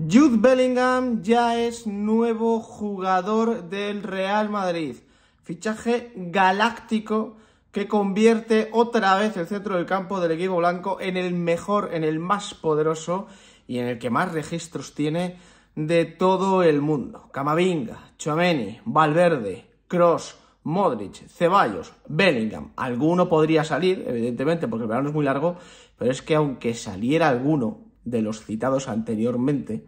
Jude Bellingham ya es nuevo jugador del Real Madrid. Fichaje galáctico que convierte otra vez el centro del campo del equipo blanco en el mejor, en el más poderoso y en el que más registros tiene de todo el mundo. Camavinga, Chomeni, Valverde, Cross, Modric, Ceballos, Bellingham. Alguno podría salir, evidentemente, porque el verano es muy largo, pero es que aunque saliera alguno, de los citados anteriormente,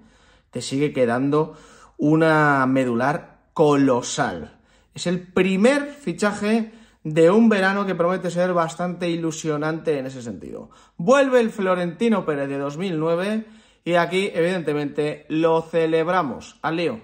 te sigue quedando una medular colosal. Es el primer fichaje de un verano que promete ser bastante ilusionante en ese sentido. Vuelve el Florentino Pérez de 2009 y aquí, evidentemente, lo celebramos. Al lío.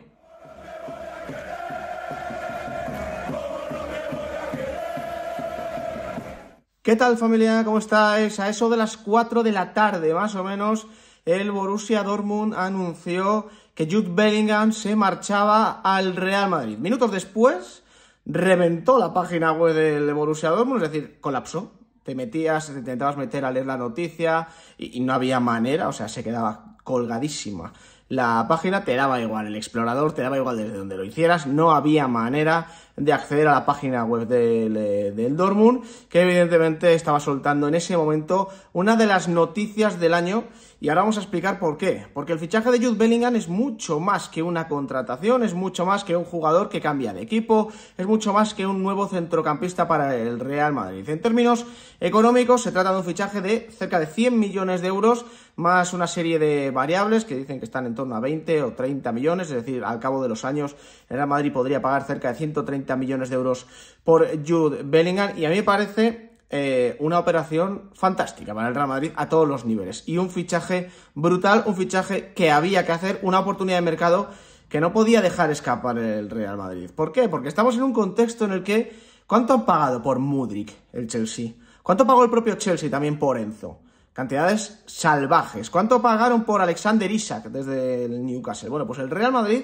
¿Qué tal familia? ¿Cómo estáis? A eso de las 4 de la tarde, más o menos, el Borussia Dortmund anunció que Jude Bellingham se marchaba al Real Madrid. Minutos después, reventó la página web del Borussia Dortmund, es decir, colapsó. Te metías, te intentabas meter a leer la noticia y, y no había manera, o sea, se quedaba colgadísima la página, te daba igual el explorador, te daba igual desde donde lo hicieras, no había manera de acceder a la página web del, eh, del Dortmund, que evidentemente estaba soltando en ese momento una de las noticias del año y ahora vamos a explicar por qué. Porque el fichaje de Jude Bellingham es mucho más que una contratación, es mucho más que un jugador que cambia de equipo, es mucho más que un nuevo centrocampista para el Real Madrid. En términos económicos, se trata de un fichaje de cerca de 100 millones de euros, más una serie de variables que dicen que están en torno a 20 o 30 millones, es decir, al cabo de los años el Real Madrid podría pagar cerca de 130 millones de euros por Jude Bellingham y a mí me parece eh, una operación fantástica para el Real Madrid a todos los niveles y un fichaje brutal, un fichaje que había que hacer, una oportunidad de mercado que no podía dejar escapar el Real Madrid. ¿Por qué? Porque estamos en un contexto en el que ¿cuánto han pagado por Mudrik el Chelsea? ¿Cuánto pagó el propio Chelsea también por Enzo? Cantidades salvajes. ¿Cuánto pagaron por Alexander Isaac desde el Newcastle? Bueno, pues el Real Madrid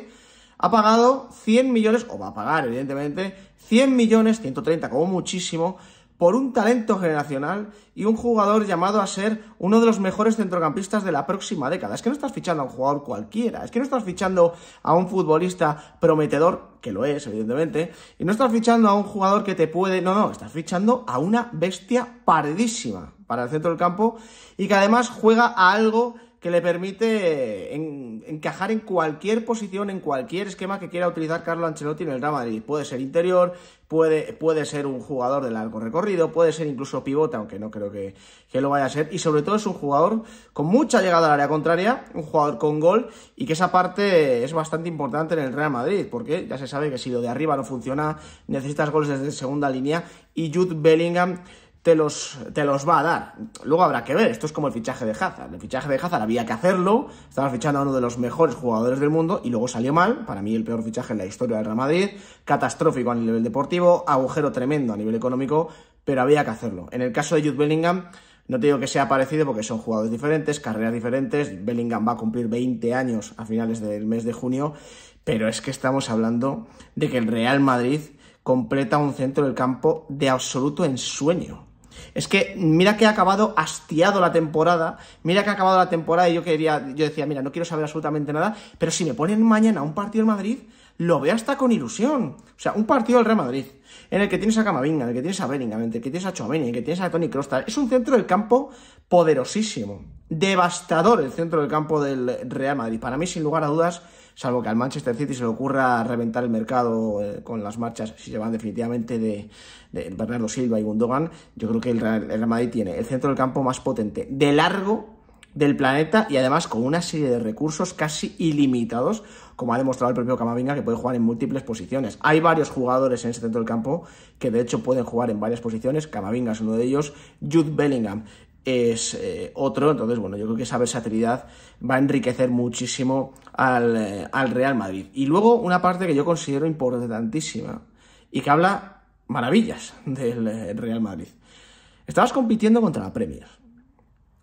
ha pagado 100 millones, o va a pagar, evidentemente, 100 millones, 130 como muchísimo, por un talento generacional y un jugador llamado a ser uno de los mejores centrocampistas de la próxima década. Es que no estás fichando a un jugador cualquiera, es que no estás fichando a un futbolista prometedor, que lo es, evidentemente, y no estás fichando a un jugador que te puede, no, no, estás fichando a una bestia paredísima para el centro del campo y que además juega a algo que le permite encajar en cualquier posición, en cualquier esquema que quiera utilizar Carlo Ancelotti en el Real Madrid. Puede ser interior, puede, puede ser un jugador de largo recorrido, puede ser incluso pivote, aunque no creo que, que, lo vaya a ser. Y sobre todo es un jugador con mucha llegada al área contraria, un jugador con gol, y que esa parte es bastante importante en el Real Madrid, porque ya se sabe que si lo de arriba no funciona, necesitas goles desde segunda línea, y Jude Bellingham te los, va a dar. Luego habrá que ver, esto es como el fichaje de Hazard. El fichaje de Hazard había que hacerlo, estaba fichando a uno de los mejores jugadores del mundo y luego salió mal, para mí el peor fichaje en la historia del Real Madrid, catastrófico a nivel deportivo, agujero tremendo a nivel económico, pero había que hacerlo. En el caso de Jude Bellingham, no te digo que sea parecido porque son jugadores diferentes, carreras diferentes, Bellingham va a cumplir 20 años a finales del mes de junio, pero es que estamos hablando de que el Real Madrid completa un centro del campo de absoluto ensueño. Es que mira que ha acabado hastiado la temporada, mira que ha acabado la temporada y yo quería, yo decía, mira, no quiero saber absolutamente nada, pero si me ponen mañana un partido en Madrid, lo veo hasta con ilusión. O sea, un partido del Real Madrid, en el que tienes a Camavinga, en el que tienes a Bellingham, en el que tienes a Chomeni, en el que tienes a Tony Kroos, es un centro del campo poderosísimo, devastador el centro del campo del Real Madrid. Para mí, sin lugar a dudas, salvo que al Manchester City se le ocurra reventar el mercado eh, con las marchas, si se van definitivamente de, de Bernardo Silva y Gundogan, yo creo que el Real Madrid tiene el centro del campo más potente de largo del planeta y además con una serie de recursos casi ilimitados, como ha demostrado el propio Camavinga, que puede jugar en múltiples posiciones. Hay varios jugadores en ese centro del campo que de hecho pueden jugar en varias posiciones. Camavinga es uno de ellos, Jude Bellingham es eh, otro, entonces bueno, yo creo que esa versatilidad va a enriquecer muchísimo eh, al, Real Madrid. Y luego una parte que yo considero importantísima y que habla maravillas del eh, Real Madrid. Estabas compitiendo contra la Premier.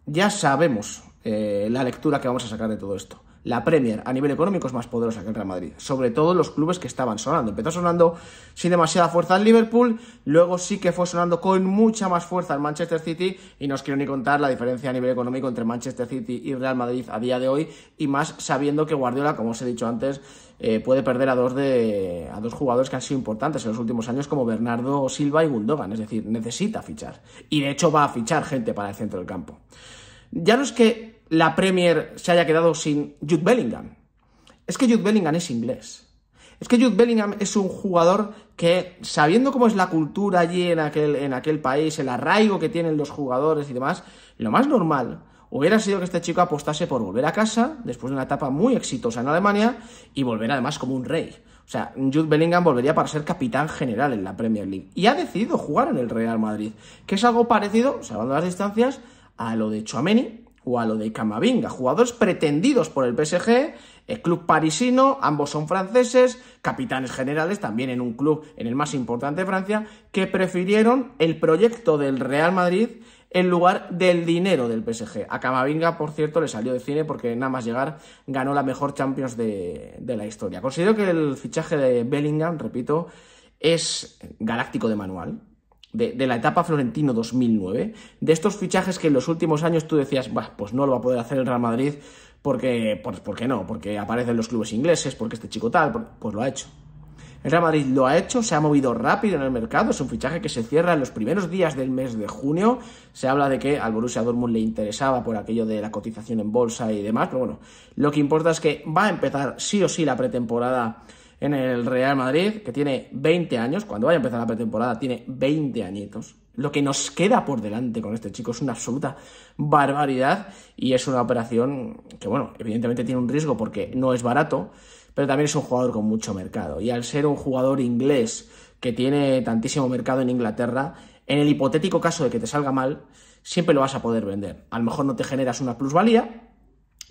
Ya sabemos eh, la lectura que vamos a sacar de todo esto. La Premier a nivel económico es más poderosa que el Real Madrid, sobre todo los clubes que estaban sonando. Empezó sonando sin demasiada fuerza el Liverpool, luego sí que fue sonando con mucha más fuerza el Manchester City y no os quiero ni contar la diferencia a nivel económico entre Manchester City y Real Madrid a día de hoy y más sabiendo que Guardiola, como os he dicho antes, eh, puede perder a dos, de, a dos jugadores que han sido importantes en los últimos años como Bernardo Silva y Gundogan, es decir, necesita fichar y de hecho va a fichar gente para el centro del campo. Ya no es que la Premier se haya quedado sin Jude Bellingham, es que Jude Bellingham es inglés. Es que Jude Bellingham es un jugador que, sabiendo cómo es la cultura allí en aquel, en aquel país, el arraigo que tienen los jugadores y demás, lo más normal hubiera sido que este chico apostase por volver a casa después de una etapa muy exitosa en Alemania y volver además como un rey. O sea, Jude Bellingham volvería para ser capitán general en la Premier League y ha decidido jugar en el Real Madrid, que es algo parecido, salvando las distancias, a lo de Chouameni o a lo de Camavinga, jugadores pretendidos por el PSG, el eh, club parisino, ambos son franceses, capitanes generales también en un club en el más importante de Francia, que prefirieron el proyecto del Real Madrid en lugar del dinero del PSG. A Camavinga, por cierto, le salió de cine porque nada más llegar ganó la mejor Champions de, de la historia. Considero que el fichaje de Bellingham, repito, es galáctico de manual de, la etapa Florentino 2009, de estos fichajes que en los últimos años tú decías, bah, pues no lo va a poder hacer el Real Madrid porque, ¿por qué no? Porque aparecen los clubes ingleses, porque este chico tal, pues lo ha hecho. El Real Madrid lo ha hecho, se ha movido rápido en el mercado, es un fichaje que se cierra en los primeros días del mes de junio. Se habla de que al Borussia Dortmund le interesaba por aquello de la cotización en bolsa y demás, pero bueno, lo que importa es que va a empezar sí o sí la pretemporada en el Real Madrid, que tiene 20 años, cuando vaya a empezar la pretemporada tiene 20 añitos. Lo que nos queda por delante con este chico es una absoluta barbaridad y es una operación que, bueno, evidentemente tiene un riesgo porque no es barato, pero también es un jugador con mucho mercado. Y al ser un jugador inglés que tiene tantísimo mercado en Inglaterra, en el hipotético caso de que te salga mal, siempre lo vas a poder vender. A lo mejor no te generas una plusvalía,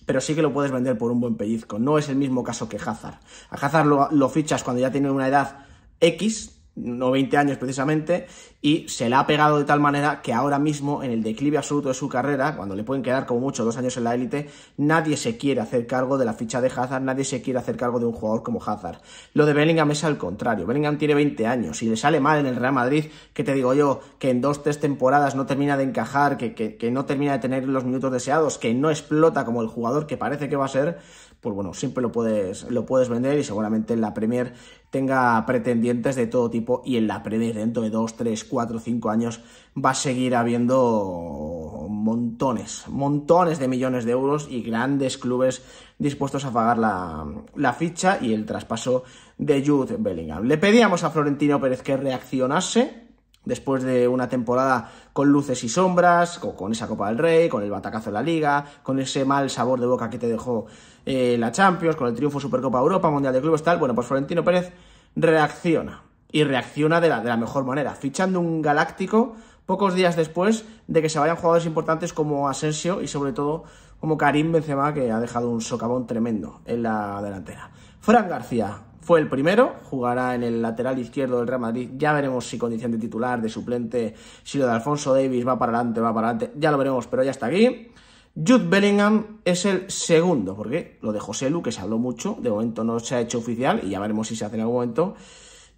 pero sí que lo puedes vender por un buen pellizco. No es el mismo caso que Hazard. A Hazard lo, fichas cuando ya tiene una edad X, no 20 años precisamente, y se la ha pegado de tal manera que ahora mismo, en el declive absoluto de su carrera, cuando le pueden quedar como mucho dos años en la élite, nadie se quiere hacer cargo de la ficha de Hazard, nadie se quiere hacer cargo de un jugador como Hazard. Lo de Bellingham es al contrario, Bellingham tiene 20 años, si le sale mal en el Real Madrid, que te digo yo, que en dos, tres temporadas no termina de encajar, que, que no termina de tener los minutos deseados, que no explota como el jugador que parece que va a ser, pues bueno, siempre lo puedes, lo puedes vender y seguramente en la Premier tenga pretendientes de todo tipo y en la Premier dentro de 2, 3, 4, 5 años va a seguir habiendo montones, montones de millones de euros y grandes clubes dispuestos a pagar la, la ficha y el traspaso de Jude Bellingham. Le pedíamos a Florentino Pérez que reaccionase, después de una temporada con luces y sombras, con, esa Copa del Rey, con el batacazo de la Liga, con ese mal sabor de boca que te dejó eh, la Champions, con el triunfo Supercopa Europa, Mundial de Clubes, tal, bueno, pues Florentino Pérez reacciona. Y reacciona de la, de la mejor manera, fichando un galáctico pocos días después de que se vayan jugadores importantes como Asensio y sobre todo como Karim Benzema, que ha dejado un socavón tremendo en la delantera. Fran García, fue el primero, jugará en el lateral izquierdo del Real Madrid, ya veremos si condición de titular, de suplente, si lo de Alfonso Davis va para adelante, va para adelante, ya lo veremos, pero ya está aquí. Jude Bellingham es el segundo, porque lo de José que se habló mucho, de momento no se ha hecho oficial y ya veremos si se hace en algún momento.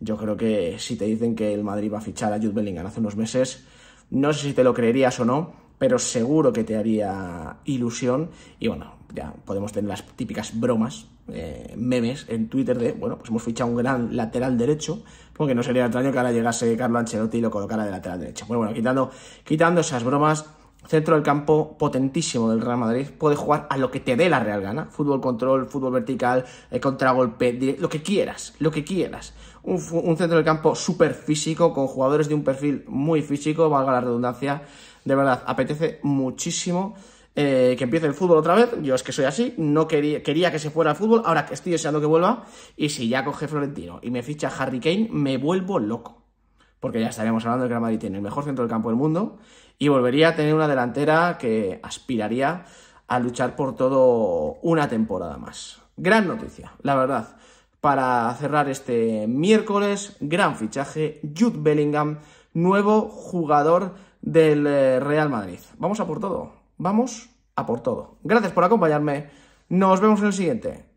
Yo creo que si te dicen que el Madrid va a fichar a Jude Bellingham hace unos meses, no sé si te lo creerías o no, pero seguro que te haría ilusión. Y bueno, ya podemos tener las típicas bromas eh, memes en Twitter de, bueno, pues hemos fichado un gran lateral derecho, porque no sería extraño que ahora llegase Carlo Ancelotti y lo colocara de lateral derecho. Bueno, bueno, quitando, quitando esas bromas, centro del campo potentísimo del Real Madrid, puede jugar a lo que te dé la Real Gana, fútbol control, fútbol vertical, eh, contragolpe, lo que quieras, lo que quieras. Un, un centro del campo súper físico, con jugadores de un perfil muy físico, valga la redundancia, de verdad, apetece muchísimo eh, que empiece el fútbol otra vez. Yo es que soy así, no quería, quería que se fuera al fútbol, ahora que estoy deseando que vuelva. Y si ya coge Florentino y me ficha Harry Kane, me vuelvo loco. Porque ya estaríamos hablando de que el Madrid tiene el mejor centro del campo del mundo y volvería a tener una delantera que aspiraría a luchar por todo una temporada más. Gran noticia, la verdad. Para cerrar este miércoles, gran fichaje, Jude Bellingham, nuevo jugador del eh, Real Madrid. Vamos a por todo vamos a por todo. Gracias por acompañarme. Nos vemos en el siguiente.